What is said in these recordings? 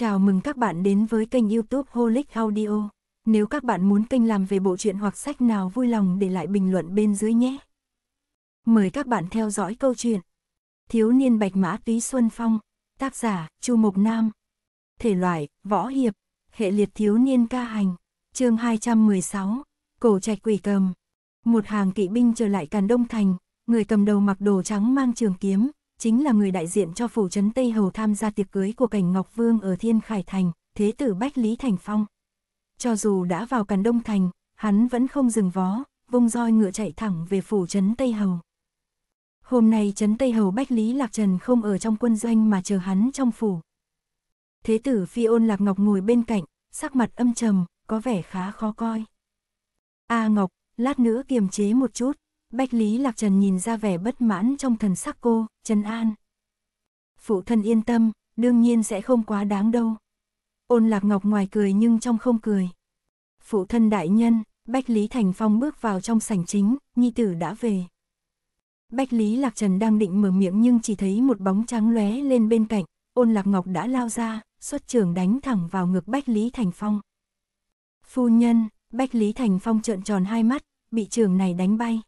Chào mừng các bạn đến với kênh youtube Holic Audio. Nếu các bạn muốn kênh làm về bộ truyện hoặc sách nào vui lòng để lại bình luận bên dưới nhé. Mời các bạn theo dõi câu chuyện Thiếu niên bạch mã túy Xuân Phong, tác giả Chu Mộc Nam. Thể loại, võ hiệp, hệ liệt thiếu niên ca hành, chương 216, cổ trạch quỷ cầm. Một hàng kỵ binh trở lại Càn Đông Thành, người cầm đầu mặc đồ trắng mang trường kiếm, chính là người đại diện cho phủ trấn Tây Hầu tham gia tiệc cưới của Cảnh Ngọc Vương ở Thiên Khải Thành, thế tử Bách Lý Thành Phong. Cho dù đã vào càn Đông Thành, hắn vẫn không dừng vó, vung roi ngựa chạy thẳng về phủ trấn Tây Hầu. Hôm nay trấn Tây Hầu Bách Lý Lạc Trần không ở trong quân doanh mà chờ hắn trong phủ. Thế tử Phi Ôn Lạc Ngọc ngồi bên cạnh, sắc mặt âm trầm, có vẻ khá khó coi. A à Ngọc, lát nữa kiềm chế một chút. Bách Lý Lạc Trần nhìn ra vẻ bất mãn trong thần sắc cô, Trần An. Phụ thân yên tâm, đương nhiên sẽ không quá đáng đâu. Ôn Lạc Ngọc ngoài cười nhưng trong không cười. Phụ thân đại nhân, Bách Lý Thành Phong bước vào trong sảnh chính, Nhi Tử đã về. Bách Lý Lạc Trần đang định mở miệng nhưng chỉ thấy một bóng trắng lóe lên bên cạnh, ôn Lạc Ngọc đã lao ra, xuất trường đánh thẳng vào ngực Bách Lý Thành Phong. Phu nhân, Bách Lý Thành Phong trợn tròn hai mắt, bị trường này đánh bay.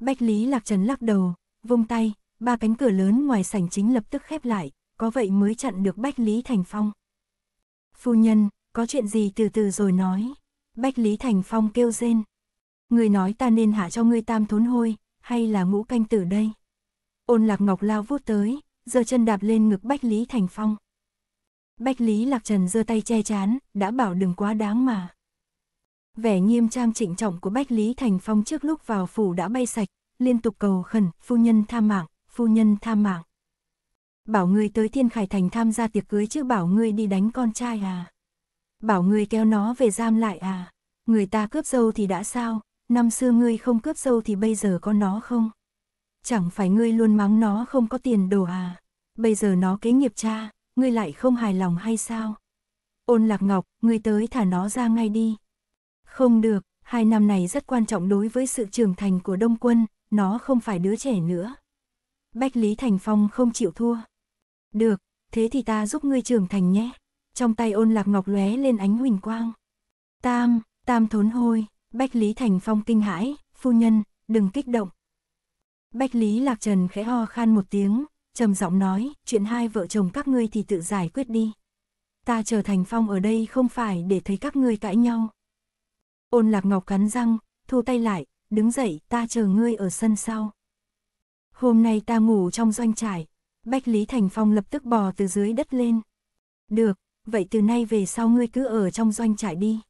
Bách Lý Lạc Trần lắc đầu, vung tay, ba cánh cửa lớn ngoài sảnh chính lập tức khép lại, có vậy mới chặn được Bách Lý Thành Phong. Phu nhân, có chuyện gì từ từ rồi nói. Bách Lý Thành Phong kêu rên. Người nói ta nên hạ cho ngươi tam thốn hôi, hay là ngũ canh tử đây? Ôn Lạc Ngọc lao vút tới, giơ chân đạp lên ngực Bách Lý Thành Phong. Bách Lý Lạc Trần giơ tay che chán, đã bảo đừng quá đáng mà. Vẻ nghiêm trang trịnh trọng của Bách Lý Thành Phong trước lúc vào phủ đã bay sạch, liên tục cầu khẩn, phu nhân tha mạng, phu nhân tha mạng. Bảo người tới Thiên Khải Thành tham gia tiệc cưới chứ bảo người đi đánh con trai à. Bảo người kéo nó về giam lại à. Người ta cướp dâu thì đã sao, năm xưa ngươi không cướp dâu thì bây giờ có nó không? Chẳng phải ngươi luôn mắng nó không có tiền đồ à? Bây giờ nó kế nghiệp cha, ngươi lại không hài lòng hay sao? Ôn lạc ngọc, ngươi tới thả nó ra ngay đi. Không được, hai năm này rất quan trọng đối với sự trưởng thành của Đông Quân, nó không phải đứa trẻ nữa. Bách Lý Thành Phong không chịu thua. Được, thế thì ta giúp ngươi trưởng thành nhé. Trong tay ôn lạc ngọc lóe lên ánh huỳnh quang. Tam, tam thốn hôi, Bách Lý Thành Phong kinh hãi, phu nhân, đừng kích động. Bách Lý Lạc Trần khẽ ho khan một tiếng, trầm giọng nói, chuyện hai vợ chồng các ngươi thì tự giải quyết đi. Ta chờ thành phong ở đây không phải để thấy các ngươi cãi nhau. Ôn lạc ngọc cắn răng, thu tay lại, đứng dậy, ta chờ ngươi ở sân sau. Hôm nay ta ngủ trong doanh trải, Bách Lý Thành Phong lập tức bò từ dưới đất lên. Được, vậy từ nay về sau ngươi cứ ở trong doanh trại đi.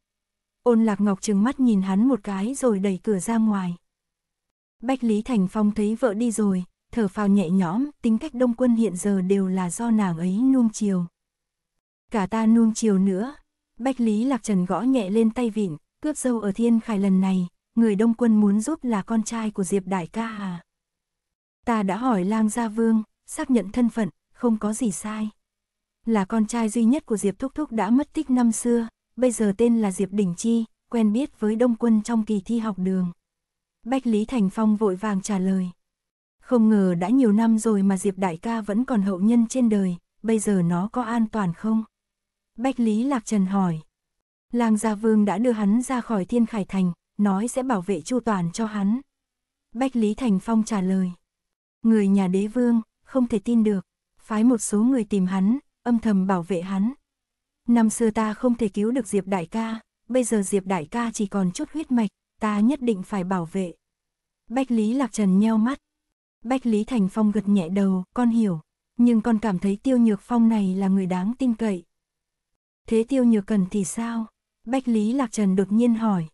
Ôn lạc ngọc trừng mắt nhìn hắn một cái rồi đẩy cửa ra ngoài. Bách Lý Thành Phong thấy vợ đi rồi, thở phào nhẹ nhõm, tính cách đông quân hiện giờ đều là do nàng ấy nuông chiều. Cả ta nuông chiều nữa. Bách Lý Lạc Trần gõ nhẹ lên tay vịn, Cướp dâu ở Thiên Khải lần này, người Đông Quân muốn giúp là con trai của Diệp Đại ca à? Ta đã hỏi lang gia vương, xác nhận thân phận, không có gì sai. Là con trai duy nhất của Diệp Thúc Thúc đã mất tích năm xưa, bây giờ tên là Diệp Đỉnh Chi, quen biết với Đông Quân trong kỳ thi học đường. Bách Lý Thành Phong vội vàng trả lời. Không ngờ đã nhiều năm rồi mà Diệp Đại ca vẫn còn hậu nhân trên đời, bây giờ nó có an toàn không? Bách Lý Lạc Trần hỏi. Lang Gia Vương đã đưa hắn ra khỏi Thiên Khải Thành, nói sẽ bảo vệ chu toàn cho hắn. Bách Lý Thành Phong trả lời. Người nhà đế vương, không thể tin được, phái một số người tìm hắn, âm thầm bảo vệ hắn. Năm xưa ta không thể cứu được Diệp Đại ca, bây giờ Diệp Đại ca chỉ còn chút huyết mạch, ta nhất định phải bảo vệ. Bách Lý Lạc Trần nheo mắt. Bách Lý Thành Phong gật nhẹ đầu, con hiểu, nhưng con cảm thấy Tiêu Nhược Phong này là người đáng tin cậy. Thế Tiêu Nhược Cần thì sao? Bách Lý Lạc Trần đột nhiên hỏi.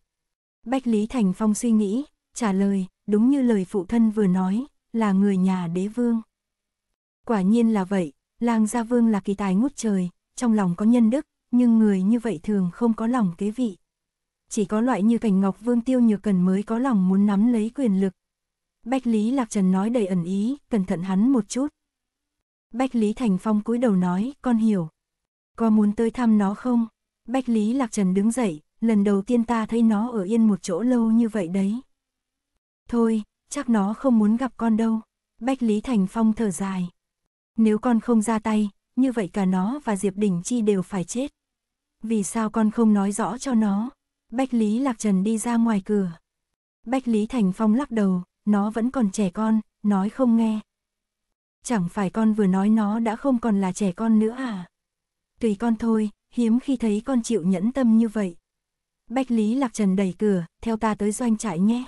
Bách Lý Thành Phong suy nghĩ, trả lời, đúng như lời phụ thân vừa nói, là người nhà đế vương. Quả nhiên là vậy, Lang Gia Vương là kỳ tài ngút trời, trong lòng có nhân đức, nhưng người như vậy thường không có lòng kế vị. Chỉ có loại như Cảnh Ngọc Vương Tiêu Nhược Cần mới có lòng muốn nắm lấy quyền lực. Bách Lý Lạc Trần nói đầy ẩn ý, cẩn thận hắn một chút. Bách Lý Thành Phong cúi đầu nói, con hiểu. Có muốn tới thăm nó không? Bách Lý Lạc Trần đứng dậy, lần đầu tiên ta thấy nó ở yên một chỗ lâu như vậy đấy. Thôi, chắc nó không muốn gặp con đâu. Bách Lý Thành Phong thở dài. Nếu con không ra tay, như vậy cả nó và Diệp Đình Chi đều phải chết. Vì sao con không nói rõ cho nó? Bách Lý Lạc Trần đi ra ngoài cửa. Bách Lý Thành Phong lắc đầu, nó vẫn còn trẻ con, nói không nghe. Chẳng phải con vừa nói nó đã không còn là trẻ con nữa à? Tùy con thôi, hiếm khi thấy con chịu nhẫn tâm như vậy. Bách Lý Lạc Trần đẩy cửa, theo ta tới doanh trại nhé.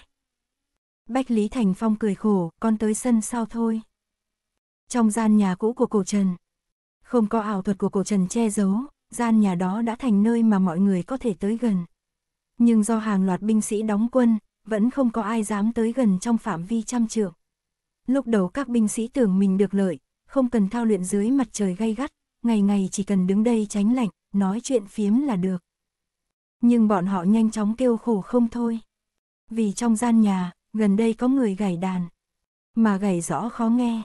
Bách Lý Thành Phong cười khổ, con tới sân sau thôi. Trong gian nhà cũ của cổ Trần, không có ảo thuật của cổ Trần che giấu, gian nhà đó đã thành nơi mà mọi người có thể tới gần. Nhưng do hàng loạt binh sĩ đóng quân, vẫn không có ai dám tới gần trong phạm vi trăm trượng. Lúc đầu các binh sĩ tưởng mình được lợi, không cần thao luyện dưới mặt trời gay gắt, ngày ngày chỉ cần đứng đây tránh lạnh, nói chuyện phiếm là được. Nhưng bọn họ nhanh chóng kêu khổ không thôi. Vì trong gian nhà, gần đây có người gảy đàn. Mà gảy rõ khó nghe.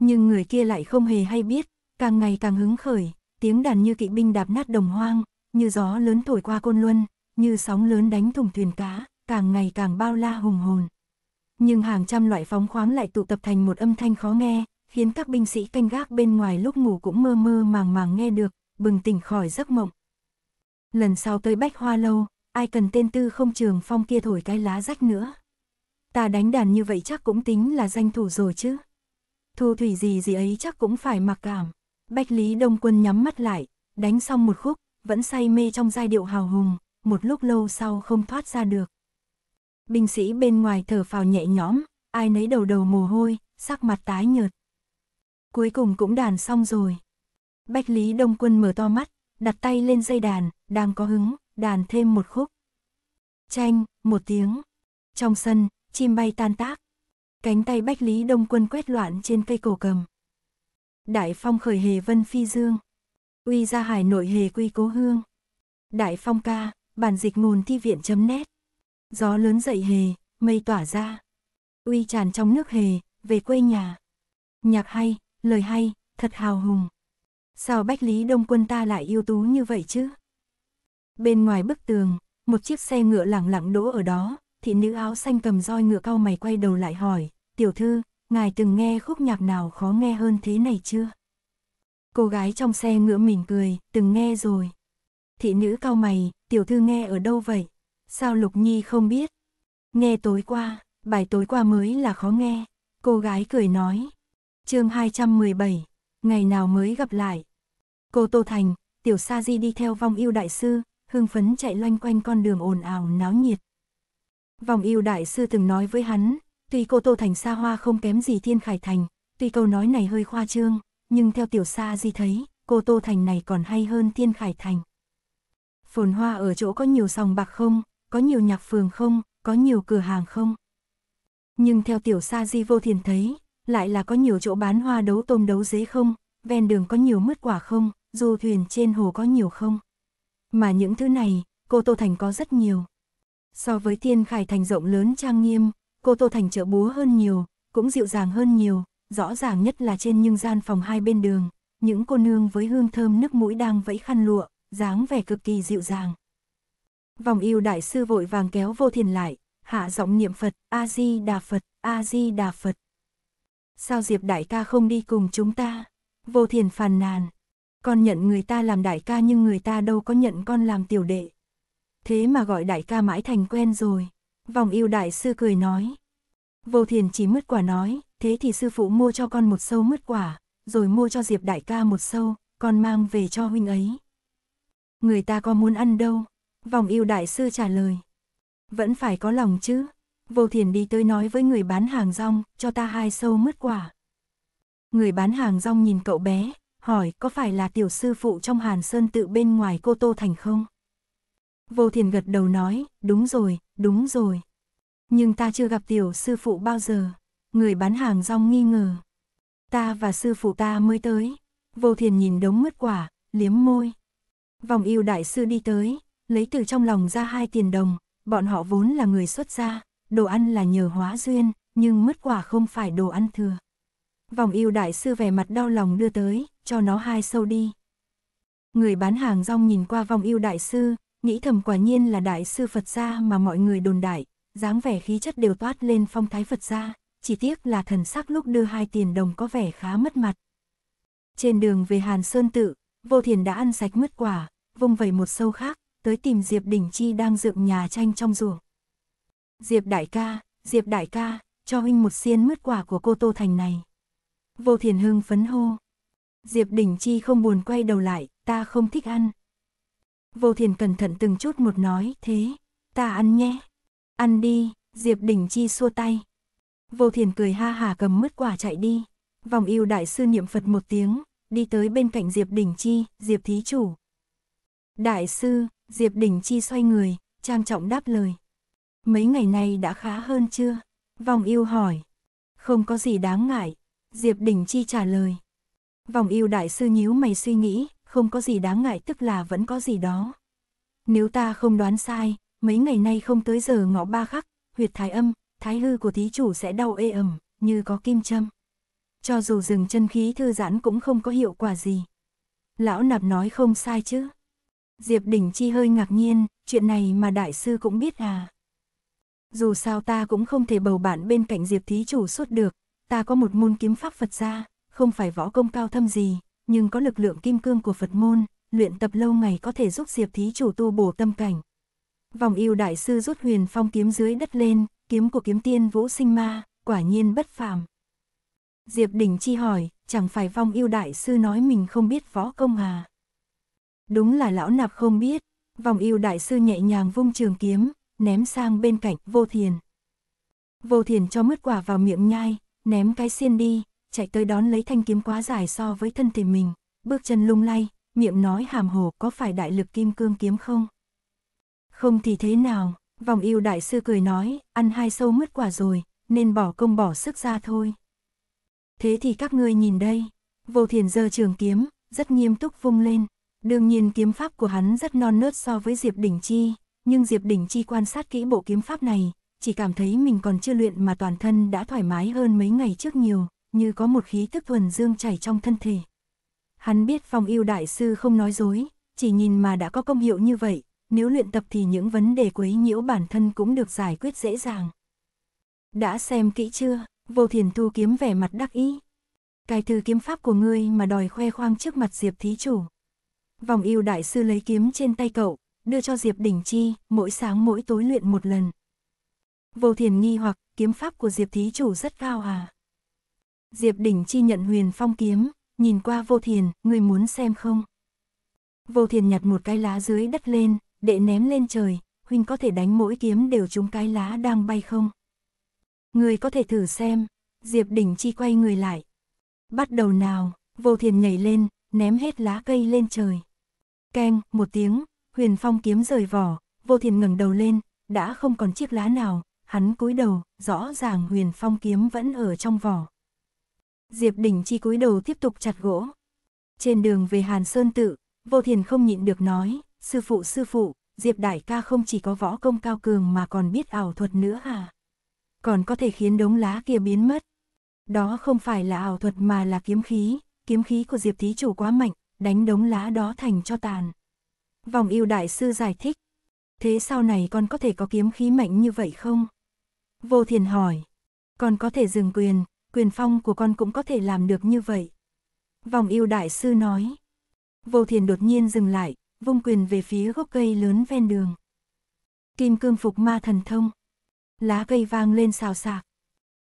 Nhưng người kia lại không hề hay biết, càng ngày càng hứng khởi, tiếng đàn như kỵ binh đạp nát đồng hoang, như gió lớn thổi qua côn luân, như sóng lớn đánh thủng thuyền cá, càng ngày càng bao la hùng hồn. Nhưng hàng trăm loại phóng khoáng lại tụ tập thành một âm thanh khó nghe, khiến các binh sĩ canh gác bên ngoài lúc ngủ cũng mơ mơ màng màng nghe được, bừng tỉnh khỏi giấc mộng. Lần sau tới Bách Hoa Lâu, ai cần tên tư không trường phong kia thổi cái lá rách nữa. Ta đánh đàn như vậy chắc cũng tính là danh thủ rồi chứ. Thu thủy gì gì ấy chắc cũng phải mặc cảm. Bách Lý Đông Quân nhắm mắt lại, đánh xong một khúc, vẫn say mê trong giai điệu hào hùng, một lúc lâu sau không thoát ra được. Binh sĩ bên ngoài thở phào nhẹ nhõm, ai nấy đầu đầu mồ hôi, sắc mặt tái nhợt. Cuối cùng cũng đàn xong rồi, Bách Lý Đông Quân mở to mắt, đặt tay lên dây đàn, đang có hứng, đàn thêm một khúc. Chanh, một tiếng. Trong sân, chim bay tan tác. Cánh tay Bách Lý Đông Quân quét loạn trên cây cổ cầm. Đại phong khởi hề vân phi dương. Uy ra hải nội hề quy cố hương. Đại phong ca, bản dịch nguồn thi viện chấm nét. Gió lớn dậy hề, mây tỏa ra. Uy tràn trong nước hề, về quê nhà. Nhạc hay, lời hay, thật hào hùng sao Bách Lý Đông Quân ta lại ưu tú như vậy chứ? Bên ngoài bức tường, một chiếc xe ngựa lẳng lặng đỗ ở đó, thị nữ áo xanh cầm roi ngựa cao mày quay đầu lại hỏi, tiểu thư, ngài từng nghe khúc nhạc nào khó nghe hơn thế này chưa? Cô gái trong xe ngựa mỉm cười, từng nghe rồi. Thị nữ cao mày, tiểu thư nghe ở đâu vậy? Sao Lục Nhi không biết? Nghe tối qua, bài tối qua mới là khó nghe. Cô gái cười nói. chương 217, ngày nào mới gặp lại? Cô Tô Thành, tiểu sa di đi theo vong yêu đại sư, hưng phấn chạy loanh quanh con đường ồn ào náo nhiệt. Vòng yêu đại sư từng nói với hắn, tuy cô Tô Thành xa hoa không kém gì Thiên Khải Thành, tuy câu nói này hơi khoa trương, nhưng theo tiểu sa di thấy, cô Tô Thành này còn hay hơn Thiên Khải Thành. Phồn hoa ở chỗ có nhiều sòng bạc không, có nhiều nhạc phường không, có nhiều cửa hàng không. Nhưng theo tiểu sa di vô thiền thấy, lại là có nhiều chỗ bán hoa đấu tôm đấu dế không, ven đường có nhiều mứt quả không, du thuyền trên hồ có nhiều không? Mà những thứ này, cô Tô Thành có rất nhiều. So với thiên Khải Thành rộng lớn trang nghiêm, cô Tô Thành chợ búa hơn nhiều, cũng dịu dàng hơn nhiều, rõ ràng nhất là trên nhưng gian phòng hai bên đường, những cô nương với hương thơm nước mũi đang vẫy khăn lụa, dáng vẻ cực kỳ dịu dàng. Vòng yêu đại sư vội vàng kéo vô thiền lại, hạ giọng niệm Phật, A-di-đà Phật, A-di-đà Phật. Sao Diệp đại ca không đi cùng chúng ta? Vô thiền phàn nàn, con nhận người ta làm đại ca nhưng người ta đâu có nhận con làm tiểu đệ. Thế mà gọi đại ca mãi thành quen rồi. Vòng yêu đại sư cười nói. Vô thiền chỉ mứt quả nói, thế thì sư phụ mua cho con một sâu mứt quả, rồi mua cho Diệp đại ca một sâu, con mang về cho huynh ấy. Người ta có muốn ăn đâu? Vòng yêu đại sư trả lời. Vẫn phải có lòng chứ. Vô thiền đi tới nói với người bán hàng rong, cho ta hai sâu mứt quả. Người bán hàng rong nhìn cậu bé, hỏi có phải là tiểu sư phụ trong Hàn Sơn tự bên ngoài cô Tô Thành không? Vô thiền gật đầu nói, đúng rồi, đúng rồi. Nhưng ta chưa gặp tiểu sư phụ bao giờ. Người bán hàng rong nghi ngờ. Ta và sư phụ ta mới tới. Vô thiền nhìn đống mứt quả, liếm môi. Vòng yêu đại sư đi tới, lấy từ trong lòng ra hai tiền đồng. Bọn họ vốn là người xuất gia, đồ ăn là nhờ hóa duyên, nhưng mứt quả không phải đồ ăn thừa vòng yêu đại sư vẻ mặt đau lòng đưa tới, cho nó hai sâu đi. Người bán hàng rong nhìn qua vòng yêu đại sư, nghĩ thầm quả nhiên là đại sư Phật gia mà mọi người đồn đại, dáng vẻ khí chất đều toát lên phong thái Phật gia, chỉ tiếc là thần sắc lúc đưa hai tiền đồng có vẻ khá mất mặt. Trên đường về Hàn Sơn Tự, Vô Thiền đã ăn sạch mứt quả, vung vẩy một sâu khác, tới tìm Diệp Đình Chi đang dựng nhà tranh trong ruộng. Diệp đại ca, Diệp đại ca, cho huynh một xiên mứt quả của cô Tô Thành này. Vô thiền hưng phấn hô. Diệp Đình Chi không buồn quay đầu lại, ta không thích ăn. Vô thiền cẩn thận từng chút một nói, thế, ta ăn nhé. Ăn đi, Diệp Đình Chi xua tay. Vô thiền cười ha hà cầm mứt quả chạy đi. Vòng yêu đại sư niệm Phật một tiếng, đi tới bên cạnh Diệp Đình Chi, Diệp Thí Chủ. Đại sư, Diệp Đình Chi xoay người, trang trọng đáp lời. Mấy ngày nay đã khá hơn chưa? Vòng yêu hỏi. Không có gì đáng ngại, Diệp Đình Chi trả lời. Vòng yêu đại sư nhíu mày suy nghĩ, không có gì đáng ngại tức là vẫn có gì đó. Nếu ta không đoán sai, mấy ngày nay không tới giờ ngọ ba khắc, huyệt thái âm, thái hư của thí chủ sẽ đau ê ẩm, như có kim châm. Cho dù dừng chân khí thư giãn cũng không có hiệu quả gì. Lão nạp nói không sai chứ. Diệp Đình Chi hơi ngạc nhiên, chuyện này mà đại sư cũng biết à. Dù sao ta cũng không thể bầu bạn bên cạnh Diệp Thí Chủ suốt được, Ta có một môn kiếm pháp Phật gia, không phải võ công cao thâm gì, nhưng có lực lượng kim cương của Phật môn, luyện tập lâu ngày có thể giúp Diệp thí chủ tu bổ tâm cảnh. Vòng yêu đại sư rút huyền phong kiếm dưới đất lên, kiếm của kiếm tiên vũ sinh ma, quả nhiên bất phàm. Diệp Đình Chi hỏi, chẳng phải vong yêu đại sư nói mình không biết võ công à? Đúng là lão nạp không biết, vòng yêu đại sư nhẹ nhàng vung trường kiếm, ném sang bên cạnh vô thiền. Vô thiền cho mứt quả vào miệng nhai, ném cái xiên đi, chạy tới đón lấy thanh kiếm quá dài so với thân thể mình, bước chân lung lay, miệng nói hàm hồ có phải đại lực kim cương kiếm không? Không thì thế nào, vòng yêu đại sư cười nói, ăn hai sâu mất quả rồi, nên bỏ công bỏ sức ra thôi. Thế thì các ngươi nhìn đây, vô thiền giờ trường kiếm, rất nghiêm túc vung lên, đương nhiên kiếm pháp của hắn rất non nớt so với Diệp Đỉnh Chi, nhưng Diệp Đỉnh Chi quan sát kỹ bộ kiếm pháp này, chỉ cảm thấy mình còn chưa luyện mà toàn thân đã thoải mái hơn mấy ngày trước nhiều, như có một khí tức thuần dương chảy trong thân thể. Hắn biết phong yêu đại sư không nói dối, chỉ nhìn mà đã có công hiệu như vậy, nếu luyện tập thì những vấn đề quấy nhiễu bản thân cũng được giải quyết dễ dàng. Đã xem kỹ chưa, vô thiền thu kiếm vẻ mặt đắc ý. Cái thư kiếm pháp của ngươi mà đòi khoe khoang trước mặt Diệp Thí Chủ. Vòng yêu đại sư lấy kiếm trên tay cậu, đưa cho Diệp đình Chi, mỗi sáng mỗi tối luyện một lần, Vô thiền nghi hoặc, kiếm pháp của Diệp thí chủ rất cao à? Diệp đỉnh chi nhận huyền phong kiếm, nhìn qua vô thiền, người muốn xem không? Vô thiền nhặt một cái lá dưới đất lên, đệ ném lên trời, huynh có thể đánh mỗi kiếm đều trúng cái lá đang bay không? Người có thể thử xem, Diệp đỉnh chi quay người lại. Bắt đầu nào, vô thiền nhảy lên, ném hết lá cây lên trời. Keng, một tiếng, huyền phong kiếm rời vỏ, vô thiền ngẩng đầu lên, đã không còn chiếc lá nào, Hắn cúi đầu, rõ ràng huyền phong kiếm vẫn ở trong vỏ. Diệp đỉnh Chi cúi đầu tiếp tục chặt gỗ. Trên đường về Hàn Sơn Tự, Vô Thiền không nhịn được nói, sư phụ sư phụ, Diệp Đại ca không chỉ có võ công cao cường mà còn biết ảo thuật nữa à? Còn có thể khiến đống lá kia biến mất. Đó không phải là ảo thuật mà là kiếm khí, kiếm khí của Diệp Thí Chủ quá mạnh, đánh đống lá đó thành cho tàn. Vòng yêu đại sư giải thích, thế sau này con có thể có kiếm khí mạnh như vậy không? Vô thiền hỏi. Con có thể dừng quyền, quyền phong của con cũng có thể làm được như vậy. Vòng yêu đại sư nói. Vô thiền đột nhiên dừng lại, vung quyền về phía gốc cây lớn ven đường. Kim cương phục ma thần thông. Lá cây vang lên xào xạc.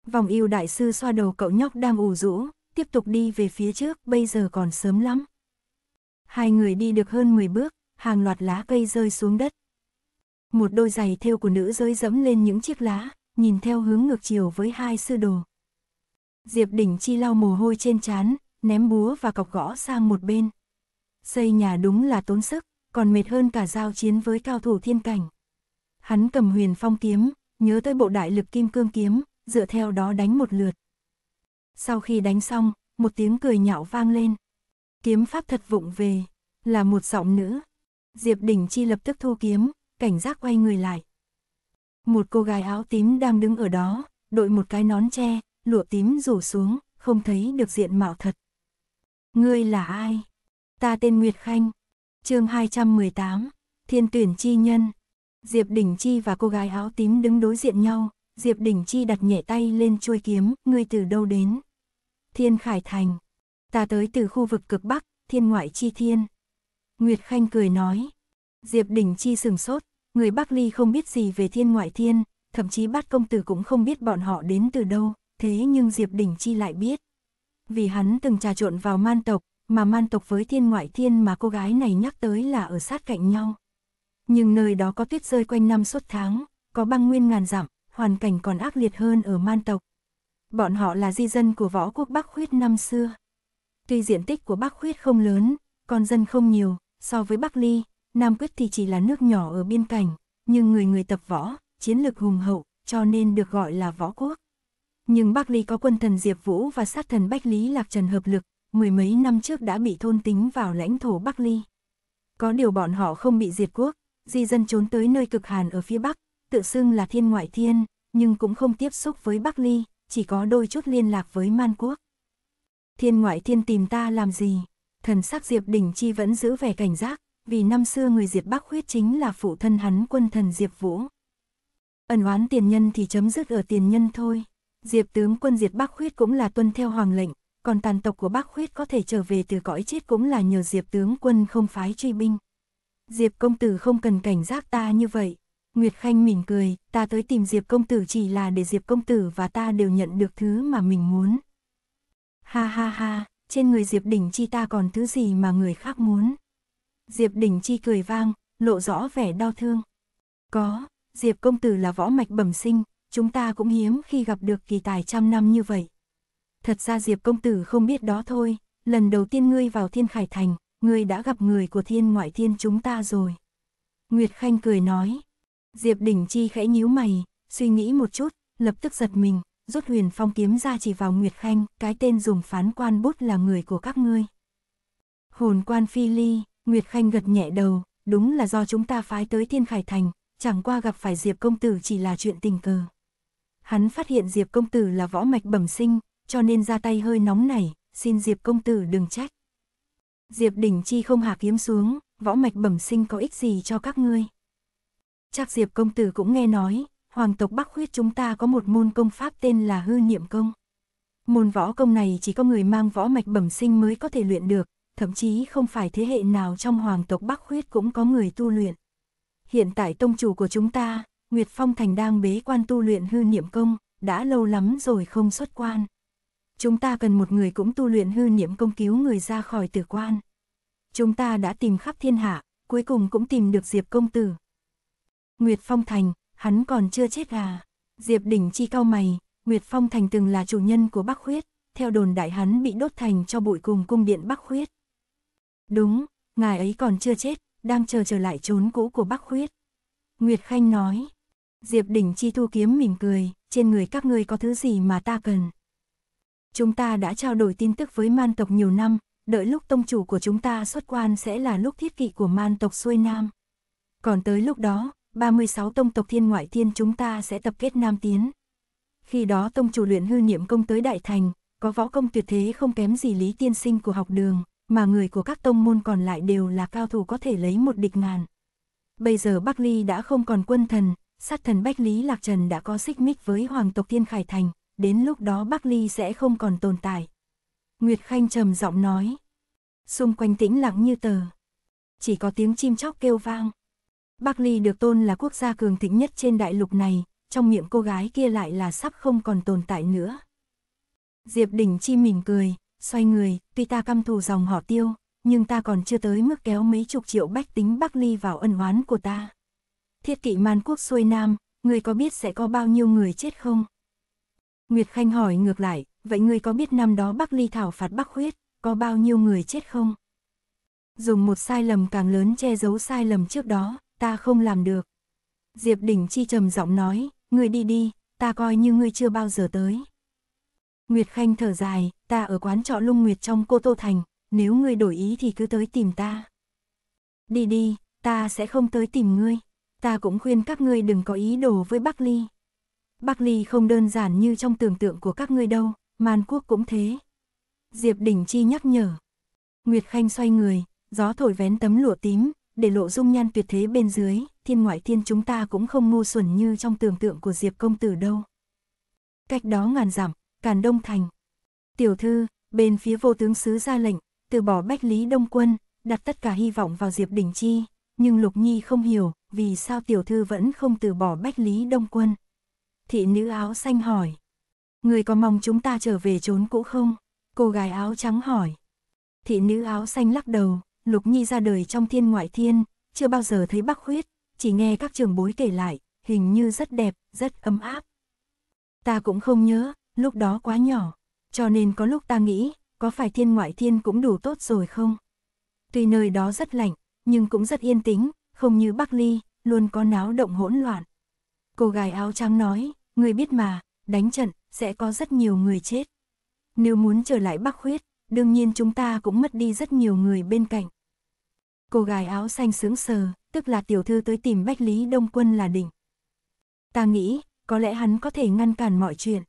Vòng yêu đại sư xoa đầu cậu nhóc đang ủ rũ, tiếp tục đi về phía trước, bây giờ còn sớm lắm. Hai người đi được hơn 10 bước, hàng loạt lá cây rơi xuống đất. Một đôi giày thêu của nữ rơi dẫm lên những chiếc lá, nhìn theo hướng ngược chiều với hai sư đồ. Diệp Đỉnh Chi lau mồ hôi trên trán, ném búa và cọc gõ sang một bên. Xây nhà đúng là tốn sức, còn mệt hơn cả giao chiến với cao thủ thiên cảnh. Hắn cầm huyền phong kiếm, nhớ tới bộ đại lực kim cương kiếm, dựa theo đó đánh một lượt. Sau khi đánh xong, một tiếng cười nhạo vang lên. Kiếm pháp thật vụng về, là một giọng nữ. Diệp Đỉnh Chi lập tức thu kiếm, cảnh giác quay người lại. Một cô gái áo tím đang đứng ở đó, đội một cái nón tre lụa tím rủ xuống, không thấy được diện mạo thật. Ngươi là ai? Ta tên Nguyệt Khanh. chương 218, Thiên tuyển chi nhân. Diệp Đình Chi và cô gái áo tím đứng đối diện nhau, Diệp Đình Chi đặt nhẹ tay lên chuôi kiếm, ngươi từ đâu đến? Thiên Khải Thành. Ta tới từ khu vực cực Bắc, thiên ngoại chi thiên. Nguyệt Khanh cười nói. Diệp Đình Chi sừng sốt, người Bắc Ly không biết gì về thiên ngoại thiên, thậm chí bát công tử cũng không biết bọn họ đến từ đâu, thế nhưng Diệp Đình Chi lại biết. Vì hắn từng trà trộn vào man tộc, mà man tộc với thiên ngoại thiên mà cô gái này nhắc tới là ở sát cạnh nhau. Nhưng nơi đó có tuyết rơi quanh năm suốt tháng, có băng nguyên ngàn dặm, hoàn cảnh còn ác liệt hơn ở man tộc. Bọn họ là di dân của võ quốc Bắc Khuyết năm xưa. Tuy diện tích của Bắc Khuyết không lớn, con dân không nhiều, so với Bắc Ly, Nam Quyết thì chỉ là nước nhỏ ở biên cảnh, nhưng người người tập võ, chiến lực hùng hậu, cho nên được gọi là võ quốc. Nhưng Bắc Ly có quân thần Diệp Vũ và sát thần Bách Lý Lạc Trần hợp lực, mười mấy năm trước đã bị thôn tính vào lãnh thổ Bắc Ly. Có điều bọn họ không bị diệt quốc, di dân trốn tới nơi cực hàn ở phía Bắc, tự xưng là thiên ngoại thiên, nhưng cũng không tiếp xúc với Bắc Ly, chỉ có đôi chút liên lạc với Man Quốc. Thiên ngoại thiên tìm ta làm gì? Thần sắc Diệp Đình Chi vẫn giữ vẻ cảnh giác, vì năm xưa người Diệp Bắc Khuyết chính là phụ thân hắn quân thần Diệp Vũ. Ẩn oán tiền nhân thì chấm dứt ở tiền nhân thôi. Diệp tướng quân Diệp Bắc Khuyết cũng là tuân theo hoàng lệnh, còn tàn tộc của Bắc Khuyết có thể trở về từ cõi chết cũng là nhờ Diệp tướng quân không phái truy binh. Diệp công tử không cần cảnh giác ta như vậy. Nguyệt Khanh mỉm cười, ta tới tìm Diệp công tử chỉ là để Diệp công tử và ta đều nhận được thứ mà mình muốn. Ha ha ha, trên người Diệp đỉnh chi ta còn thứ gì mà người khác muốn. Diệp Đình Chi cười vang, lộ rõ vẻ đau thương. Có, Diệp công tử là võ mạch bẩm sinh, chúng ta cũng hiếm khi gặp được kỳ tài trăm năm như vậy. Thật ra Diệp công tử không biết đó thôi, lần đầu tiên ngươi vào thiên khải thành, ngươi đã gặp người của thiên ngoại thiên chúng ta rồi. Nguyệt Khanh cười nói. Diệp Đình Chi khẽ nhíu mày, suy nghĩ một chút, lập tức giật mình, rút huyền phong kiếm ra chỉ vào Nguyệt Khanh, cái tên dùng phán quan bút là người của các ngươi. Hồn quan phi ly, Nguyệt Khanh gật nhẹ đầu, đúng là do chúng ta phái tới Thiên Khải Thành, chẳng qua gặp phải Diệp Công Tử chỉ là chuyện tình cờ. Hắn phát hiện Diệp Công Tử là võ mạch bẩm sinh, cho nên ra tay hơi nóng nảy, xin Diệp Công Tử đừng trách. Diệp Đỉnh Chi không hạ kiếm xuống, võ mạch bẩm sinh có ích gì cho các ngươi. Chắc Diệp Công Tử cũng nghe nói, Hoàng tộc Bắc Khuyết chúng ta có một môn công pháp tên là hư niệm công. Môn võ công này chỉ có người mang võ mạch bẩm sinh mới có thể luyện được, thậm chí không phải thế hệ nào trong hoàng tộc Bắc Huyết cũng có người tu luyện. Hiện tại tông chủ của chúng ta, Nguyệt Phong Thành đang bế quan tu luyện hư niệm công, đã lâu lắm rồi không xuất quan. Chúng ta cần một người cũng tu luyện hư niệm công cứu người ra khỏi tử quan. Chúng ta đã tìm khắp thiên hạ, cuối cùng cũng tìm được Diệp Công Tử. Nguyệt Phong Thành, hắn còn chưa chết à. Diệp Đỉnh Chi cao mày, Nguyệt Phong Thành từng là chủ nhân của Bắc Huyết, theo đồn đại hắn bị đốt thành cho bụi cùng cung điện Bắc Huyết. Đúng, ngài ấy còn chưa chết, đang chờ trở lại trốn cũ của Bắc Khuyết. Nguyệt Khanh nói. Diệp Đỉnh Chi thu kiếm mỉm cười, trên người các ngươi có thứ gì mà ta cần. Chúng ta đã trao đổi tin tức với man tộc nhiều năm, đợi lúc tông chủ của chúng ta xuất quan sẽ là lúc thiết kỵ của man tộc xuôi nam. Còn tới lúc đó, 36 tông tộc thiên ngoại thiên chúng ta sẽ tập kết nam tiến. Khi đó tông chủ luyện hư niệm công tới đại thành, có võ công tuyệt thế không kém gì lý tiên sinh của học đường, mà người của các tông môn còn lại đều là cao thủ có thể lấy một địch ngàn. Bây giờ Bắc Ly đã không còn quân thần, sát thần Bách Lý Lạc Trần đã có xích mích với hoàng tộc Thiên Khải Thành, đến lúc đó Bắc Ly sẽ không còn tồn tại. Nguyệt Khanh trầm giọng nói. Xung quanh tĩnh lặng như tờ. Chỉ có tiếng chim chóc kêu vang. Bắc Ly được tôn là quốc gia cường thịnh nhất trên đại lục này, trong miệng cô gái kia lại là sắp không còn tồn tại nữa. Diệp Đình Chi mỉm cười, xoay người, tuy ta căm thù dòng họ tiêu, nhưng ta còn chưa tới mức kéo mấy chục triệu bách tính Bắc Ly vào ân oán của ta. Thiết kỵ man quốc xuôi nam, người có biết sẽ có bao nhiêu người chết không? Nguyệt Khanh hỏi ngược lại, vậy người có biết năm đó Bắc Ly thảo phạt Bắc Khuyết có bao nhiêu người chết không? Dùng một sai lầm càng lớn che giấu sai lầm trước đó, ta không làm được. Diệp Đỉnh Chi trầm giọng nói, người đi đi, ta coi như ngươi chưa bao giờ tới. Nguyệt Khanh thở dài, ta ở quán trọ lung nguyệt trong Cô Tô Thành, nếu ngươi đổi ý thì cứ tới tìm ta. Đi đi, ta sẽ không tới tìm ngươi, ta cũng khuyên các ngươi đừng có ý đồ với Bắc Ly. Bắc Ly không đơn giản như trong tưởng tượng của các ngươi đâu, Man Quốc cũng thế. Diệp Đình Chi nhắc nhở. Nguyệt Khanh xoay người, gió thổi vén tấm lụa tím, để lộ dung nhan tuyệt thế bên dưới, thiên ngoại thiên chúng ta cũng không ngu xuẩn như trong tưởng tượng của Diệp Công Tử đâu. Cách đó ngàn dặm, Càn Đông Thành. Tiểu thư, bên phía vô tướng sứ ra lệnh, từ bỏ bách lý đông quân, đặt tất cả hy vọng vào Diệp Đình Chi, nhưng Lục Nhi không hiểu, vì sao tiểu thư vẫn không từ bỏ bách lý đông quân. Thị nữ áo xanh hỏi, người có mong chúng ta trở về trốn cũ không? Cô gái áo trắng hỏi. Thị nữ áo xanh lắc đầu, Lục Nhi ra đời trong thiên ngoại thiên, chưa bao giờ thấy bắc huyết, chỉ nghe các trường bối kể lại, hình như rất đẹp, rất ấm áp. Ta cũng không nhớ, lúc đó quá nhỏ. Cho nên có lúc ta nghĩ, có phải thiên ngoại thiên cũng đủ tốt rồi không? Tuy nơi đó rất lạnh, nhưng cũng rất yên tĩnh, không như Bắc Ly, luôn có náo động hỗn loạn. Cô gái áo trắng nói, người biết mà, đánh trận, sẽ có rất nhiều người chết. Nếu muốn trở lại Bắc Huyết, đương nhiên chúng ta cũng mất đi rất nhiều người bên cạnh. Cô gái áo xanh sướng sờ, tức là tiểu thư tới tìm Bách Lý Đông Quân là đỉnh. Ta nghĩ, có lẽ hắn có thể ngăn cản mọi chuyện.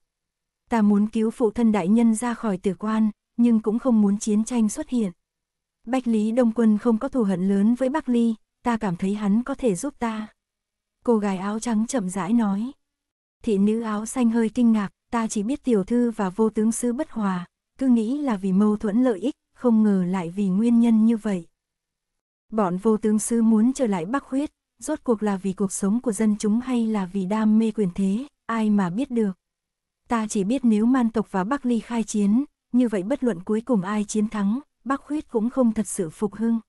Ta muốn cứu phụ thân đại nhân ra khỏi tử quan, nhưng cũng không muốn chiến tranh xuất hiện. Bách Lý Đông Quân không có thù hận lớn với Bắc Ly, ta cảm thấy hắn có thể giúp ta. Cô gái áo trắng chậm rãi nói. Thị nữ áo xanh hơi kinh ngạc, ta chỉ biết tiểu thư và vô tướng sư bất hòa, cứ nghĩ là vì mâu thuẫn lợi ích, không ngờ lại vì nguyên nhân như vậy. Bọn vô tướng sư muốn trở lại Bắc huyết, rốt cuộc là vì cuộc sống của dân chúng hay là vì đam mê quyền thế, ai mà biết được. Ta chỉ biết nếu man tộc và Bắc Ly khai chiến, như vậy bất luận cuối cùng ai chiến thắng, Bắc Huyết cũng không thật sự phục hưng.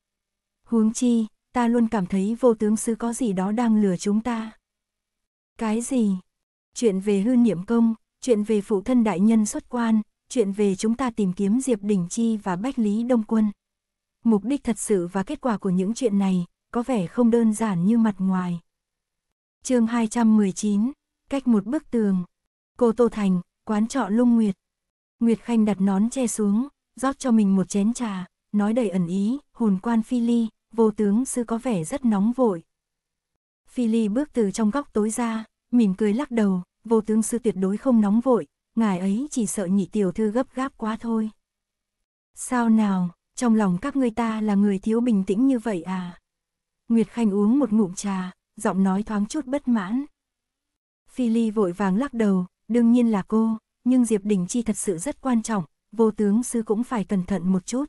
Huống chi, ta luôn cảm thấy vô tướng sư có gì đó đang lừa chúng ta. Cái gì? Chuyện về hư niệm công, chuyện về phụ thân đại nhân xuất quan, chuyện về chúng ta tìm kiếm Diệp Đình Chi và Bách Lý Đông Quân. Mục đích thật sự và kết quả của những chuyện này có vẻ không đơn giản như mặt ngoài. chương 219, cách một bức tường. Cô Tô Thành, quán trọ lung nguyệt. Nguyệt Khanh đặt nón che xuống, rót cho mình một chén trà, nói đầy ẩn ý, hồn quan phi ly, vô tướng sư có vẻ rất nóng vội. Phi ly bước từ trong góc tối ra, mỉm cười lắc đầu, vô tướng sư tuyệt đối không nóng vội, ngài ấy chỉ sợ nhị tiểu thư gấp gáp quá thôi. Sao nào, trong lòng các ngươi ta là người thiếu bình tĩnh như vậy à? Nguyệt Khanh uống một ngụm trà, giọng nói thoáng chút bất mãn. Phi Ly vội vàng lắc đầu, Đương nhiên là cô, nhưng Diệp Đình Chi thật sự rất quan trọng, vô tướng sư cũng phải cẩn thận một chút.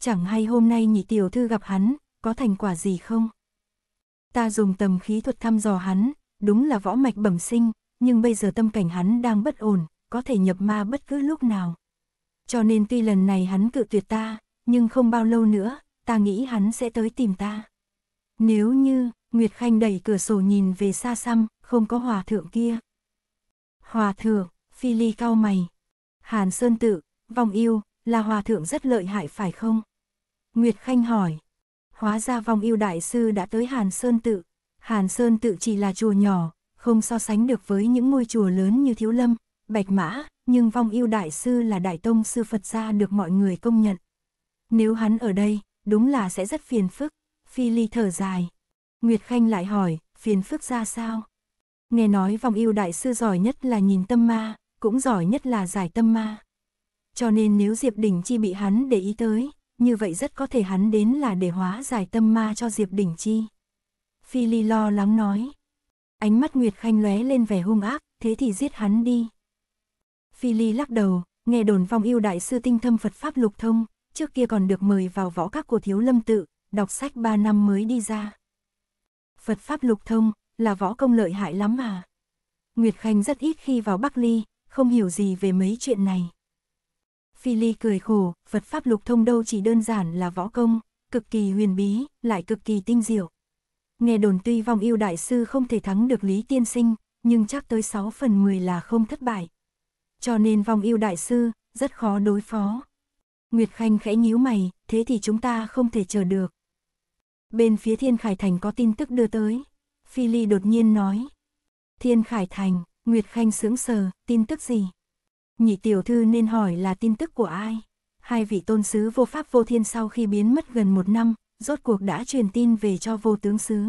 Chẳng hay hôm nay nhị tiểu thư gặp hắn, có thành quả gì không? Ta dùng tầm khí thuật thăm dò hắn, đúng là võ mạch bẩm sinh, nhưng bây giờ tâm cảnh hắn đang bất ổn, có thể nhập ma bất cứ lúc nào. Cho nên tuy lần này hắn cự tuyệt ta, nhưng không bao lâu nữa, ta nghĩ hắn sẽ tới tìm ta. Nếu như, Nguyệt Khanh đẩy cửa sổ nhìn về xa xăm, không có hòa thượng kia, Hòa thượng, Phi Ly cao mày. Hàn Sơn tự, vong yêu, là hòa thượng rất lợi hại phải không? Nguyệt Khanh hỏi. Hóa ra vong yêu đại sư đã tới Hàn Sơn tự. Hàn Sơn tự chỉ là chùa nhỏ, không so sánh được với những ngôi chùa lớn như Thiếu Lâm, Bạch Mã, nhưng vong yêu đại sư là đại tông sư Phật gia được mọi người công nhận. Nếu hắn ở đây, đúng là sẽ rất phiền phức. Phi Ly thở dài. Nguyệt Khanh lại hỏi, phiền phức ra sao? Nghe nói vong yêu đại sư giỏi nhất là nhìn tâm ma, cũng giỏi nhất là giải tâm ma. Cho nên nếu Diệp Đình Chi bị hắn để ý tới, như vậy rất có thể hắn đến là để hóa giải tâm ma cho Diệp Đình Chi. Phi Ly lo lắng nói. Ánh mắt Nguyệt Khanh lóe lên vẻ hung ác, thế thì giết hắn đi. Phi Ly lắc đầu, nghe đồn vong yêu đại sư tinh thâm Phật Pháp lục thông, trước kia còn được mời vào võ các của thiếu lâm tự, đọc sách 3 năm mới đi ra. Phật Pháp lục thông, là võ công lợi hại lắm mà Nguyệt Khanh rất ít khi vào Bắc Ly, không hiểu gì về mấy chuyện này. Phi Ly cười khổ, Phật Pháp Lục Thông đâu chỉ đơn giản là võ công, cực kỳ huyền bí, lại cực kỳ tinh diệu. Nghe đồn tuy vong yêu đại sư không thể thắng được Lý Tiên Sinh, nhưng chắc tới 6 phần 10 là không thất bại. Cho nên vong yêu đại sư, rất khó đối phó. Nguyệt Khanh khẽ nhíu mày, thế thì chúng ta không thể chờ được. Bên phía Thiên Khải Thành có tin tức đưa tới. Phi Ly đột nhiên nói. Thiên Khải Thành, Nguyệt Khanh sướng sờ, tin tức gì? Nhị tiểu thư nên hỏi là tin tức của ai? Hai vị tôn sứ vô pháp vô thiên sau khi biến mất gần một năm, rốt cuộc đã truyền tin về cho vô tướng sứ.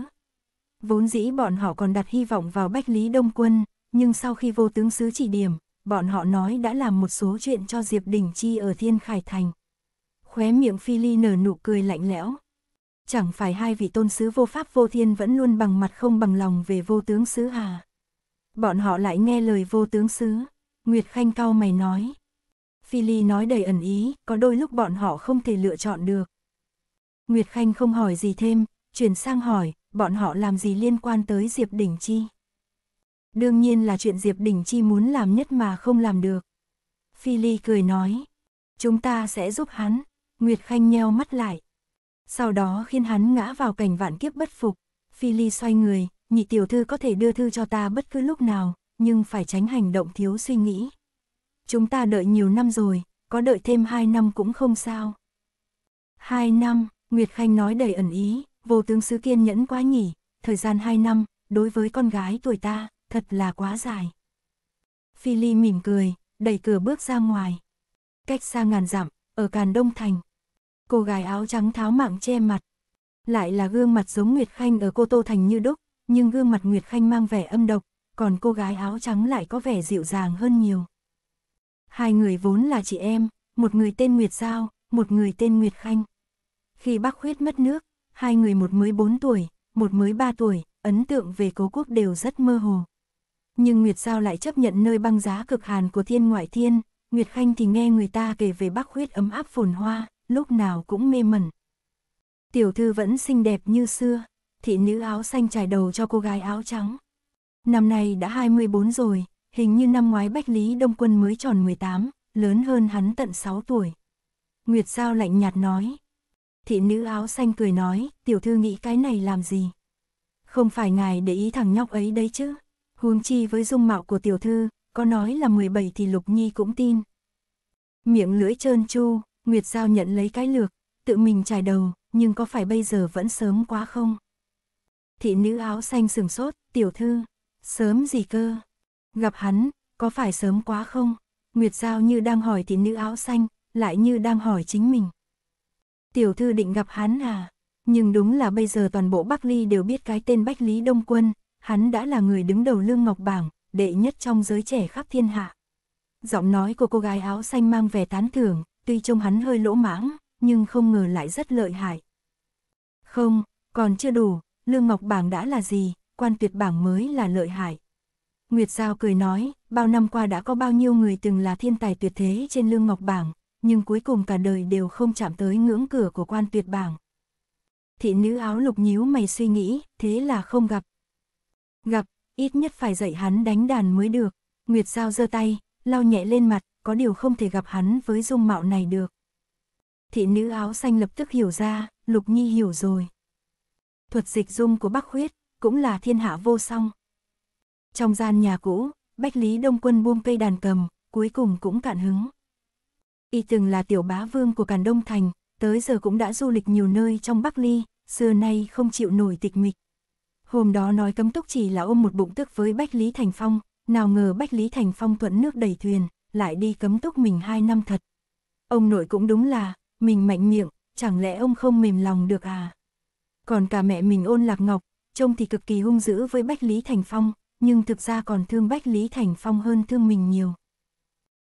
Vốn dĩ bọn họ còn đặt hy vọng vào Bách Lý Đông Quân, nhưng sau khi vô tướng sứ chỉ điểm, bọn họ nói đã làm một số chuyện cho Diệp Đình Chi ở Thiên Khải Thành. Khóe miệng Phi Ly nở nụ cười lạnh lẽo, chẳng phải hai vị tôn sứ vô pháp vô thiên vẫn luôn bằng mặt không bằng lòng về vô tướng sứ à? Bọn họ lại nghe lời vô tướng sứ, Nguyệt Khanh cao mày nói. Phi Ly nói đầy ẩn ý, có đôi lúc bọn họ không thể lựa chọn được. Nguyệt Khanh không hỏi gì thêm, chuyển sang hỏi, bọn họ làm gì liên quan tới Diệp Đỉnh Chi? Đương nhiên là chuyện Diệp Đỉnh Chi muốn làm nhất mà không làm được. Phi Ly cười nói, chúng ta sẽ giúp hắn. Nguyệt Khanh nheo mắt lại, sau đó khiến hắn ngã vào cảnh vạn kiếp bất phục. Phi Ly xoay người, nhị tiểu thư có thể đưa thư cho ta bất cứ lúc nào, nhưng phải tránh hành động thiếu suy nghĩ. Chúng ta đợi nhiều năm rồi, có đợi thêm hai năm cũng không sao. Hai năm, Nguyệt Khanh nói đầy ẩn ý, vô tướng sứ kiên nhẫn quá nhỉ, thời gian hai năm, đối với con gái tuổi ta, thật là quá dài. Phi Ly mỉm cười, đẩy cửa bước ra ngoài. Cách xa ngàn dặm, ở Càn Đông Thành, cô gái áo trắng tháo mạng che mặt. Lại là gương mặt giống Nguyệt Khanh ở cô Tô Thành như đúc, nhưng gương mặt Nguyệt Khanh mang vẻ âm độc, còn cô gái áo trắng lại có vẻ dịu dàng hơn nhiều. Hai người vốn là chị em, một người tên Nguyệt Giao, một người tên Nguyệt Khanh. Khi Bắc khuyết mất nước, hai người một mới 4 tuổi, một mới 3 tuổi, ấn tượng về cố quốc đều rất mơ hồ. Nhưng Nguyệt Giao lại chấp nhận nơi băng giá cực hàn của thiên ngoại thiên, Nguyệt Khanh thì nghe người ta kể về Bắc khuyết ấm áp phồn hoa, lúc nào cũng mê mẩn. Tiểu thư vẫn xinh đẹp như xưa, thị nữ áo xanh trải đầu cho cô gái áo trắng. Năm nay đã 24 rồi, hình như năm ngoái Bách Lý Đông Quân mới tròn 18, lớn hơn hắn tận 6 tuổi. Nguyệt Giao lạnh nhạt nói. Thị nữ áo xanh cười nói, tiểu thư nghĩ cái này làm gì? Không phải ngài để ý thằng nhóc ấy đấy chứ. Huống chi với dung mạo của tiểu thư, có nói là 17 thì Lục Nhi cũng tin. Miệng lưỡi trơn chu, Nguyệt Giao nhận lấy cái lược, tự mình trải đầu, nhưng có phải bây giờ vẫn sớm quá không? Thị nữ áo xanh sừng sốt, tiểu thư, sớm gì cơ? Gặp hắn, có phải sớm quá không? Nguyệt Giao như đang hỏi thị nữ áo xanh, lại như đang hỏi chính mình. Tiểu thư định gặp hắn à? Nhưng đúng là bây giờ toàn bộ Bắc Ly đều biết cái tên Bách Lý Đông Quân, hắn đã là người đứng đầu lương ngọc bảng, đệ nhất trong giới trẻ khắp thiên hạ. Giọng nói của cô gái áo xanh mang vẻ tán thưởng, tuy trông hắn hơi lỗ mãng, nhưng không ngờ lại rất lợi hại. Không, còn chưa đủ, lương ngọc bảng đã là gì, quan tuyệt bảng mới là lợi hại. Nguyệt Giao cười nói, bao năm qua đã có bao nhiêu người từng là thiên tài tuyệt thế trên lương ngọc bảng, nhưng cuối cùng cả đời đều không chạm tới ngưỡng cửa của quan tuyệt bảng. Thị nữ áo lục nhíu mày suy nghĩ, thế là không gặp. Gặp, ít nhất phải dạy hắn đánh đàn mới được. Nguyệt Giao giơ tay, lau nhẹ lên mặt, có điều không thể gặp hắn với dung mạo này được. Thị nữ áo xanh lập tức hiểu ra, Lục Nhi hiểu rồi. Thuật dịch dung của Bắc Huyết cũng là thiên hạ vô song. Trong gian nhà cũ, Bách Lý Đông Quân buông cây đàn cầm, cuối cùng cũng cạn hứng. Y từng là tiểu bá vương của Càn Đông Thành, tới giờ cũng đã du lịch nhiều nơi trong Bắc Ly, xưa nay không chịu nổi tịch mịch. Hôm đó nói cấm túc chỉ là ôm một bụng tức với Bách Lý Thành Phong, nào ngờ Bách Lý Thành Phong thuận nước đẩy thuyền, lại đi cấm túc mình hai năm thật. Ông nội cũng đúng là, mình mạnh miệng, chẳng lẽ ông không mềm lòng được à? Còn cả mẹ mình ôn lạc ngọc, trông thì cực kỳ hung dữ với Bách Lý Thành Phong, nhưng thực ra còn thương Bách Lý Thành Phong hơn thương mình nhiều.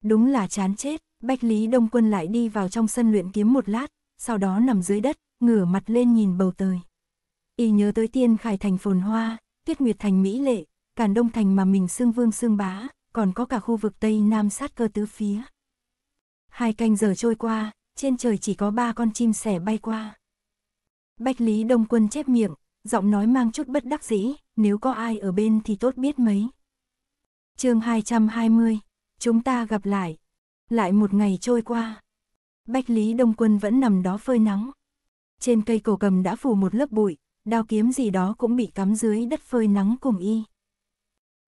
Đúng là chán chết, Bách Lý Đông Quân lại đi vào trong sân luyện kiếm một lát, sau đó nằm dưới đất, ngửa mặt lên nhìn bầu trời. Y nhớ tới tiên khải thành phồn hoa, tuyết nguyệt thành mỹ lệ, càn đông thành mà mình xương vương xương bá, còn có cả khu vực Tây Nam sát cơ tứ phía. Hai canh giờ trôi qua, trên trời chỉ có ba con chim sẻ bay qua. Bách Lý Đông Quân chép miệng, giọng nói mang chút bất đắc dĩ, nếu có ai ở bên thì tốt biết mấy. chương 220, chúng ta gặp lại. Lại một ngày trôi qua. Bách Lý Đông Quân vẫn nằm đó phơi nắng. Trên cây cổ cầm đã phủ một lớp bụi, đao kiếm gì đó cũng bị cắm dưới đất phơi nắng cùng y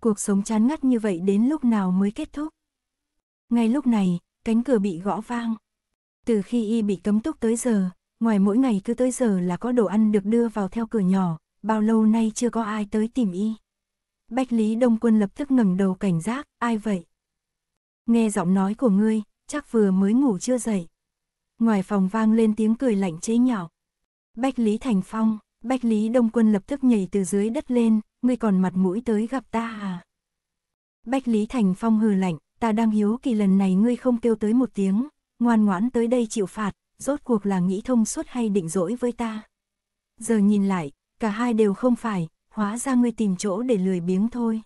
cuộc sống chán ngắt như vậy đến lúc nào mới kết thúc. Ngay lúc này, cánh cửa bị gõ vang. Từ khi y bị cấm túc tới giờ, ngoài mỗi ngày cứ tới giờ là có đồ ăn được đưa vào theo cửa nhỏ, bao lâu nay chưa có ai tới tìm y. Bách Lý Đông Quân lập tức ngẩng đầu cảnh giác, ai vậy? Nghe giọng nói của ngươi, chắc vừa mới ngủ chưa dậy. Ngoài phòng vang lên tiếng cười lạnh chế nhạo. Bách Lý Thành Phong, Bách Lý Đông Quân lập tức nhảy từ dưới đất lên, ngươi còn mặt mũi tới gặp ta à? Bách Lý Thành Phong hừ lạnh, ta đang hiếu kỳ lần này ngươi không kêu tới một tiếng, ngoan ngoãn tới đây chịu phạt, rốt cuộc là nghĩ thông suốt hay định dỗi với ta. Giờ nhìn lại, cả hai đều không phải, hóa ra ngươi tìm chỗ để lười biếng thôi.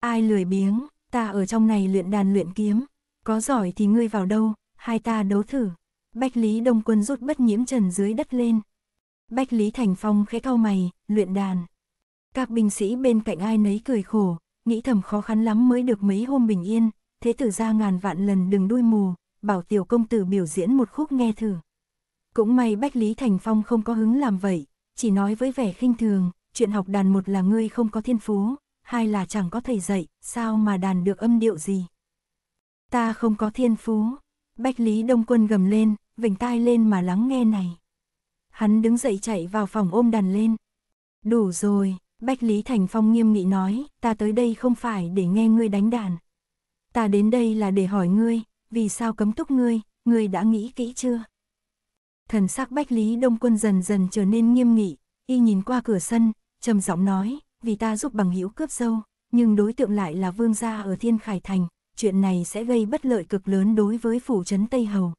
Ai lười biếng, ta ở trong này luyện đàn luyện kiếm, có giỏi thì ngươi vào đâu, hai ta đấu thử. Bách Lý Đông Quân rút bất nhiễm trần dưới đất lên. Bách Lý Thành Phong khẽ cau mày, luyện đàn. Các binh sĩ bên cạnh ai nấy cười khổ, nghĩ thầm khó khăn lắm mới được mấy hôm bình yên, thế tử ra ngàn vạn lần đừng đuôi mù, bảo tiểu công tử biểu diễn một khúc nghe thử. Cũng may Bách Lý Thành Phong không có hứng làm vậy, chỉ nói với vẻ khinh thường, chuyện học đàn một là ngươi không có thiên phú, hai là chẳng có thầy dạy, sao mà đàn được âm điệu gì. Ta không có thiên phú, Bách Lý Đông Quân gầm lên, vỉnh tai lên mà lắng nghe này. Hắn đứng dậy chạy vào phòng ôm đàn lên. Đủ rồi, Bách Lý Thành Phong nghiêm nghị nói, ta tới đây không phải để nghe ngươi đánh đàn. Ta đến đây là để hỏi ngươi, vì sao cấm túc ngươi, ngươi đã nghĩ kỹ chưa? Thần sắc Bách Lý Đông Quân dần dần trở nên nghiêm nghị, y nhìn qua cửa sân, trầm giọng nói, vì ta giúp bằng hữu cướp dâu, nhưng đối tượng lại là vương gia ở Thiên Khải Thành, chuyện này sẽ gây bất lợi cực lớn đối với phủ trấn Tây Hầu.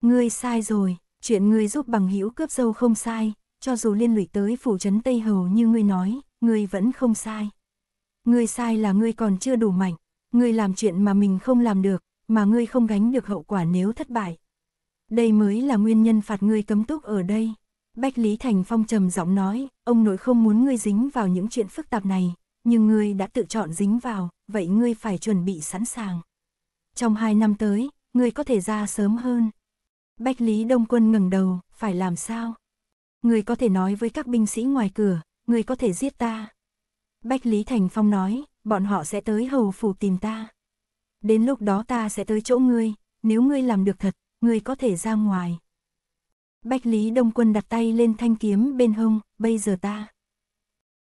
Ngươi sai rồi, chuyện ngươi giúp bằng hữu cướp dâu không sai, cho dù liên lụy tới phủ trấn Tây Hầu như ngươi nói, ngươi vẫn không sai. Ngươi sai là ngươi còn chưa đủ mạnh, ngươi làm chuyện mà mình không làm được, mà ngươi không gánh được hậu quả nếu thất bại. Đây mới là nguyên nhân phạt ngươi cấm túc ở đây. Bách Lý Thành Phong trầm giọng nói, ông nội không muốn ngươi dính vào những chuyện phức tạp này, nhưng ngươi đã tự chọn dính vào, vậy ngươi phải chuẩn bị sẵn sàng. Trong hai năm tới, ngươi có thể ra sớm hơn. Bách Lý Đông Quân ngẩng đầu, phải làm sao? người có thể nói với các binh sĩ ngoài cửa, người có thể giết ta. Bách Lý Thành Phong nói, bọn họ sẽ tới hầu phủ tìm ta. Đến lúc đó ta sẽ tới chỗ ngươi, nếu ngươi làm được thật, ngươi có thể ra ngoài. Bách Lý Đông Quân đặt tay lên thanh kiếm bên hông, bây giờ ta.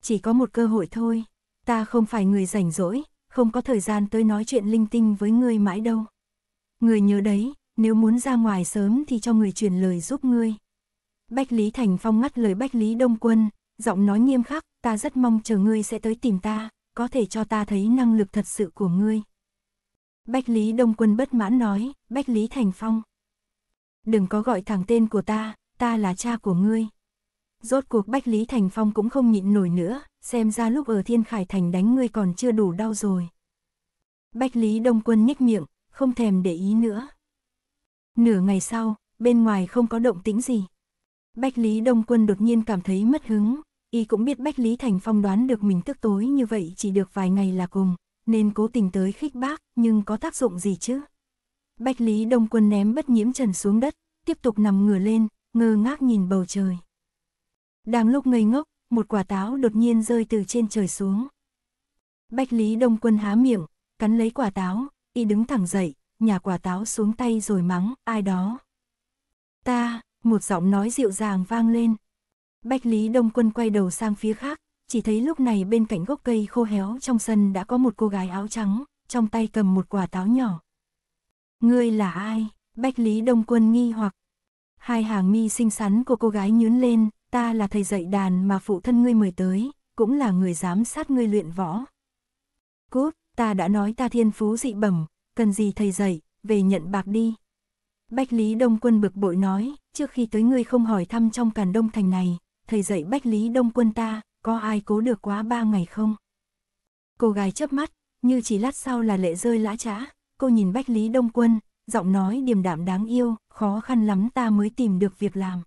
Chỉ có một cơ hội thôi, ta không phải người rảnh rỗi, không có thời gian tới nói chuyện linh tinh với ngươi mãi đâu. Người nhớ đấy, nếu muốn ra ngoài sớm thì cho người truyền lời giúp ngươi, Bách Lý Thành Phong ngắt lời Bách Lý Đông Quân, giọng nói nghiêm khắc, ta rất mong chờ ngươi sẽ tới tìm ta, có thể cho ta thấy năng lực thật sự của ngươi. Bách Lý Đông Quân bất mãn nói, Bách Lý Thành Phong. Đừng có gọi thẳng tên của ta, ta là cha của ngươi. Rốt cuộc Bách Lý Thành Phong cũng không nhịn nổi nữa, xem ra lúc ở Thiên Khải Thành đánh ngươi còn chưa đủ đau rồi. Bách Lý Đông Quân nhếch miệng, không thèm để ý nữa. Nửa ngày sau, bên ngoài không có động tĩnh gì. Bách Lý Đông Quân đột nhiên cảm thấy mất hứng, y cũng biết Bách Lý Thành Phong đoán được mình tức tối như vậy chỉ được vài ngày là cùng, nên cố tình tới khích bác, nhưng có tác dụng gì chứ? Bách Lý Đông Quân ném bất nhiễm trần xuống đất, tiếp tục nằm ngửa lên, ngơ ngác nhìn bầu trời. Đang lúc ngây ngốc, một quả táo đột nhiên rơi từ trên trời xuống. Bách Lý Đông Quân há miệng, cắn lấy quả táo, y đứng thẳng dậy, nhà quả táo xuống tay rồi mắng, ai đó. Ta, một giọng nói dịu dàng vang lên. Bách Lý Đông Quân quay đầu sang phía khác, chỉ thấy lúc này bên cạnh gốc cây khô héo trong sân đã có một cô gái áo trắng, trong tay cầm một quả táo nhỏ. Ngươi là ai? Bách Lý Đông Quân nghi hoặc. Hai hàng mi xinh xắn của cô gái nhướn lên, ta là thầy dạy đàn mà phụ thân ngươi mời tới, cũng là người giám sát ngươi luyện võ. Cút, ta đã nói ta thiên phú dị bẩm, cần gì thầy dạy, về nhận bạc đi. Bách Lý Đông Quân bực bội nói, trước khi tới ngươi không hỏi thăm trong càn đông thành này, thầy dạy Bách Lý Đông Quân ta, có ai cố được quá ba ngày không? Cô gái chớp mắt, như chỉ lát sau là lệ rơi lã trã, cô nhìn Bách Lý Đông Quân, giọng nói điềm đạm đáng yêu, khó khăn lắm ta mới tìm được việc làm.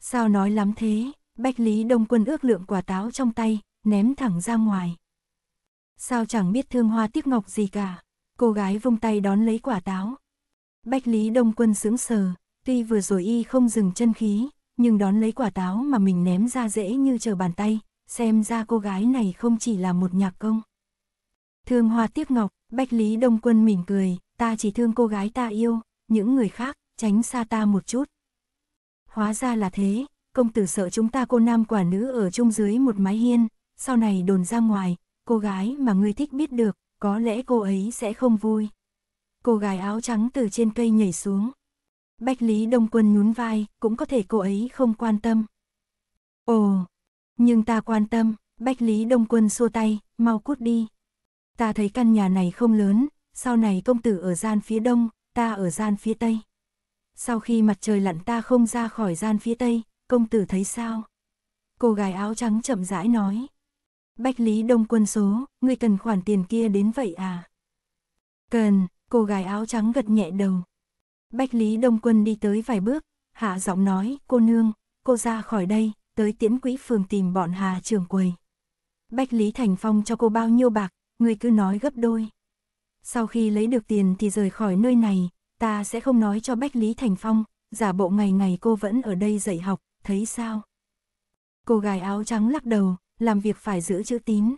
Sao nói lắm thế, Bách Lý Đông Quân ước lượng quả táo trong tay, ném thẳng ra ngoài. Sao chẳng biết thương hoa tiếc ngọc gì cả, cô gái vung tay đón lấy quả táo, Bách Lý Đông Quân sững sờ, tuy vừa rồi y không dừng chân khí, nhưng đón lấy quả táo mà mình ném ra dễ như chờ bàn tay, xem ra cô gái này không chỉ là một nhạc công. Thương hoa tiếc ngọc, Bách Lý Đông Quân mỉm cười, ta chỉ thương cô gái ta yêu, những người khác, tránh xa ta một chút. Hóa ra là thế, công tử sợ chúng ta cô nam quả nữ ở chung dưới một mái hiên, sau này đồn ra ngoài, cô gái mà ngươi thích biết được, có lẽ cô ấy sẽ không vui cô gái áo trắng từ trên cây nhảy xuống. Bách Lý Đông Quân nhún vai, cũng có thể cô ấy không quan tâm. Ồ, nhưng ta quan tâm, Bách Lý Đông Quân xua tay, mau cút đi. Ta thấy căn nhà này không lớn, sau này công tử ở gian phía đông, ta ở gian phía tây. Sau khi mặt trời lặn ta không ra khỏi gian phía tây, công tử thấy sao? Cô gái áo trắng chậm rãi nói. Bách Lý Đông Quân số, ngươi cần khoản tiền kia đến vậy à? Cần, Cô gái áo trắng gật nhẹ đầu. Bách Lý Đông Quân đi tới vài bước, hạ giọng nói, cô nương, cô ra khỏi đây, tới tiễn quỹ phường tìm bọn Hà trưởng quầy. Bách Lý Thành Phong cho cô bao nhiêu bạc, người cứ nói gấp đôi. Sau khi lấy được tiền thì rời khỏi nơi này, ta sẽ không nói cho Bách Lý Thành Phong, giả bộ ngày ngày cô vẫn ở đây dạy học, thấy sao? Cô gái áo trắng lắc đầu, làm việc phải giữ chữ tín.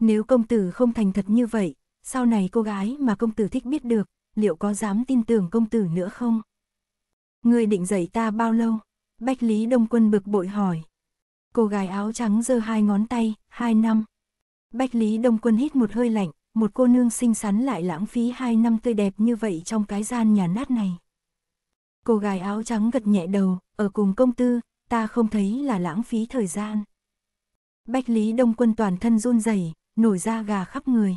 Nếu công tử không thành thật như vậy, sau này cô gái mà công tử thích biết được, liệu có dám tin tưởng công tử nữa không? Người định dạy ta bao lâu? Bách Lý Đông Quân bực bội hỏi. Cô gái áo trắng giơ hai ngón tay, hai năm. Bách Lý Đông Quân hít một hơi lạnh, một cô nương xinh xắn lại lãng phí hai năm tươi đẹp như vậy trong cái gian nhà nát này. Cô gái áo trắng gật nhẹ đầu, ở cùng công tư, ta không thấy là lãng phí thời gian. Bách Lý Đông Quân toàn thân run rẩy, nổi da gà khắp người